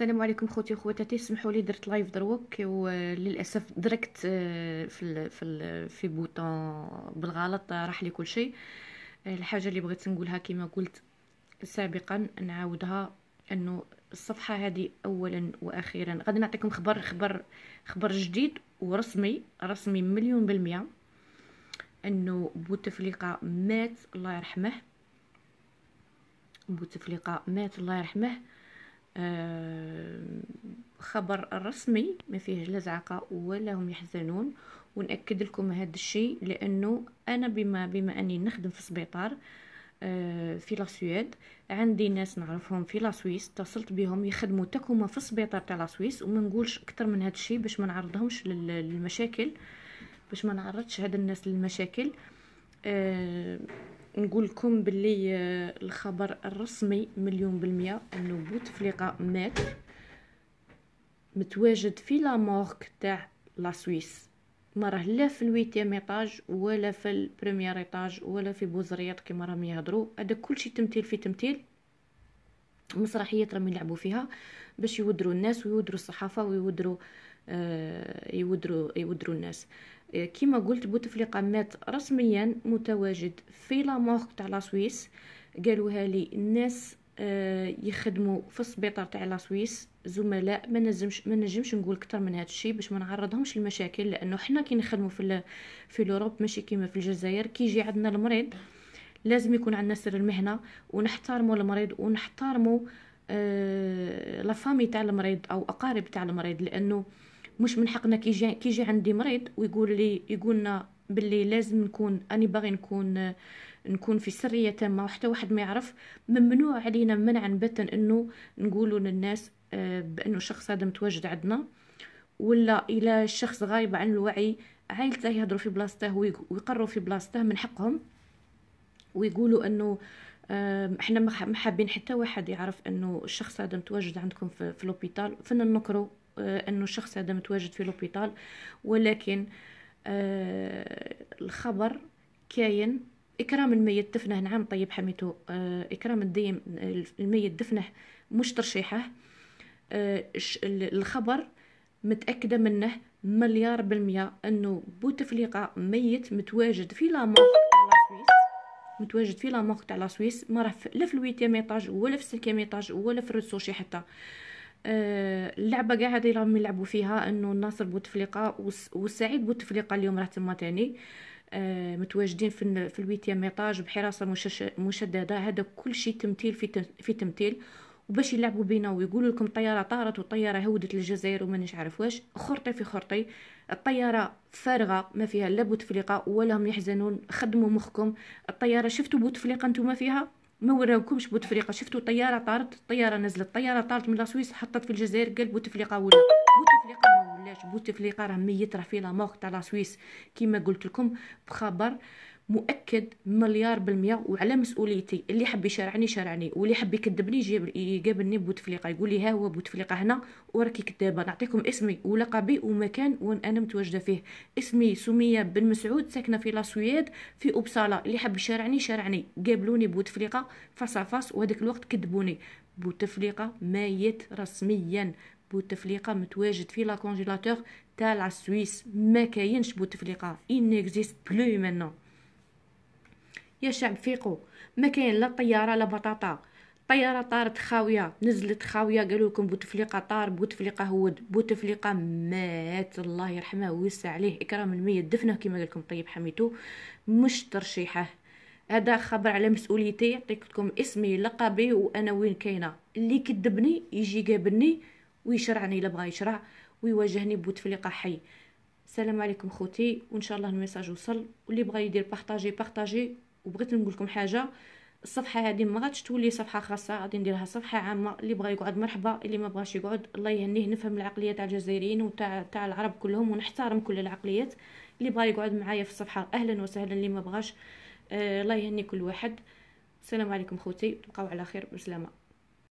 السلام عليكم خوتي وخواتاتي سمحوا لي درت لايف دروك وللاسف دركت آه، في ال في في بوطون بالغلط راح لي كل شيء آه، الحاجه اللي بغيت نقولها كما قلت سابقا نعاودها انه الصفحه هذه اولا واخيرا غادي نعطيكم خبر خبر خبر جديد ورسمي رسمي مليون بالمية انه بوتفليقه مات الله يرحمه بوتفليقه مات الله يرحمه آه، خبر رسمي ما فيه لا زعقه ولا هم يحزنون ونأكد لكم هذا الشيء لانه انا بما بما اني نخدم في السبيطار آه، في لا عندي ناس نعرفهم في لا سويس اتصلت بهم يخدموا تكوما في السبيطار تاع لا سويس وما نقولش اكثر من هذا الشيء باش ما نعرضهمش للمشاكل باش ما نعرضش هاد الناس للمشاكل آه، نقول لكم باللي آه، الخبر الرسمي مليون بالمية انه بوتفليقه مات متواجد في لامورك تاع لا سويس ما راه لا في الويتيام ايطاج ولا في البريمير ايطاج ولا في بوزريات كيما راهم يهضروا هذا كلشي تمثيل في تمثيل مسرحيات راهم يلعبوا فيها باش يودروا الناس ويودروا الصحافه ويودروا آه يودروا يودروا الناس إيه، كيما قلت بوتفليقة مات رسميا متواجد في لامورك تاع لا سويس قالوها لي الناس آه، يخدموا في السبيطار تاع لا سويس زملاء ما نجمش ما نجمش نقول اكثر من هذا الشيء باش ما نعرضهمش لمشاكل لانه حنا كي نخدموا في في الاوروب ماشي كيما في الجزائر كي يجي عندنا المريض لازم يكون عندنا سر المهنه ونحترموا المريض ونحترموا آه فامي تاع المريض او اقارب تاع المريض لانه مش من حقنا كيجي كيجي عندي مريض ويقول لي يقولنا باللي لازم نكون اني باغي نكون نكون في سريه تامه وحتى واحد ما يعرف ممنوع علينا منعا بتا انه نقولوا للناس آه، بانه الشخص هذا متواجد عندنا ولا الى الشخص غايب عن الوعي عائلته يهضروا في بلاصته ويقروا في بلاصته من حقهم ويقولوا انه احنا ما حابين حتى واحد يعرف انه الشخص هذا متواجد عندكم في, في لوبيتال فين نكرو آه، انه الشخص هذا متواجد في لوبيتال ولكن آه، الخبر كاين اكرام الميت دفنه نعم طيب حميتو آه، اكرام الديم الميت دفنه مش ترشيحه الخبر متاكده منه مليار بالمية انه بوتفليقة ميت متواجد في لامونغ تاع لاسويس متواجد في لامونغ تاع لاسويس ما راه لا في الويتيام ايطاج ولا في السكيام ايطاج ولا في الرسوشي حتى آه، اللعبه كاع هذه راهم يلعبوا فيها انه ناصر بوتفليقه وسعيد بوتفليقه اليوم راه تما تاني آه، متواجدين في في الويتيام ميطاج بحراسه مشدده هذا كل شيء تمثيل في في تمثيل وباش يلعبوا بينا ويقولوا لكم الطياره طارت والطياره هودت الجزائر وما عارف واش خرطي في خرطي الطياره فارغه ما فيها لا بوتفليقه ولا هم يحزنون خدموا مخكم الطياره شفتوا بوتفليقه نتوما فيها ما وراوكمش بوتفليقه شفتوا طياره طارت الطياره نزلت طياره طارت من لاسويس حطت في الجزائر قال بوتفليقه ولا بوتفليقه ما ولاش بوتفليقه راه ميت راه في لا مور تاع لاسويس كيما قلت لكم بخبر مؤكد مليار بالمية وعلى مسؤوليتي اللي حب يشارعني شارعني واللي حب يكذبني يجيب يقابلني بوتفليقه يقولي ها هو بوتفليقه هنا وراكي كذابه نعطيكم اسمي ولقبي ومكان وين انا متواجده فيه اسمي سميه بن مسعود ساكنه في لاسويد في اوبسالا اللي حب يشارعني شارعني قابلوني بوتفليقه فاس فاس وهذاك الوقت كذبوني بوتفليقه ميت رسميا بوتفليقه متواجد في لاكونجيلاتور تاع السويس ما كاينش بوتفليقه انيكزيست بلو مانو يا شعب فيقوا ما كاين لا طياره لا بطاطا الطياره طارت خاويه نزلت خاويه قالوا لكم بوتفليقه طار بوتفليقه هود بوتفليقه مات الله يرحمه ويوسع عليه اكرام الميت دفنه كما قال لكم طيب حميتو مش ترشيحه هذا خبر على مسؤوليتي يعطيك لكم اسمي لقبي وانا وين كاينه اللي كذبني يجي قابلني ويشرعني الا بغا يشرع ويواجهني بوتفليقه حي السلام عليكم خوتي وان شاء الله الميساج وصل واللي بغى يدير بارطاجي بارطاجي وبغيت نقول لكم حاجه الصفحه هذه ما غاتش تولي صفحه خاصه غادي نديرها صفحه عامه اللي بغى يقعد مرحبا اللي ما بغاش يقعد الله يهنيه نفهم العقليه تاع الجزائريين وتاع تاع العرب كلهم ونحترم كل العقليات اللي بغى يقعد معايا في الصفحه اهلا وسهلا اللي ما بغاش آه الله يهني كل واحد السلام عليكم خوتي تبقاو على خير بسلامه